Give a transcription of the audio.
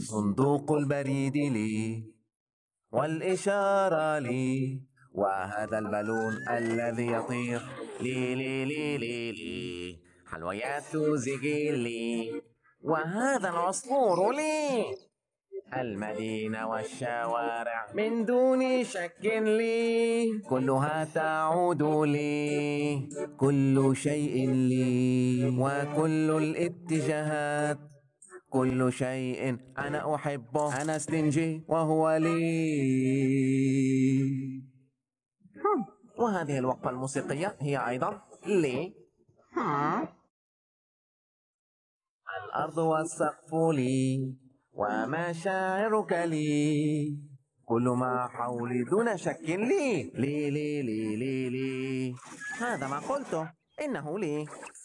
صندوق البريد لي والإشارة لي وهذا البالون الذي يطير لي لي لي لي لي حلويات زيجي لي وهذا العصفور لي المدينة والشوارع من دون شك لي كلها تعود لي كل شيء لي وكل الاتجاهات كل شيء أنا أحبه أنا سلينجي وهو لي وهذه الوقفة الموسيقية هي أيضا لي الأرض والسقف لي ومشاعرك لي كل ما حولي دون شك لي لي لي لي لي, لي. هذا ما قلته إنه لي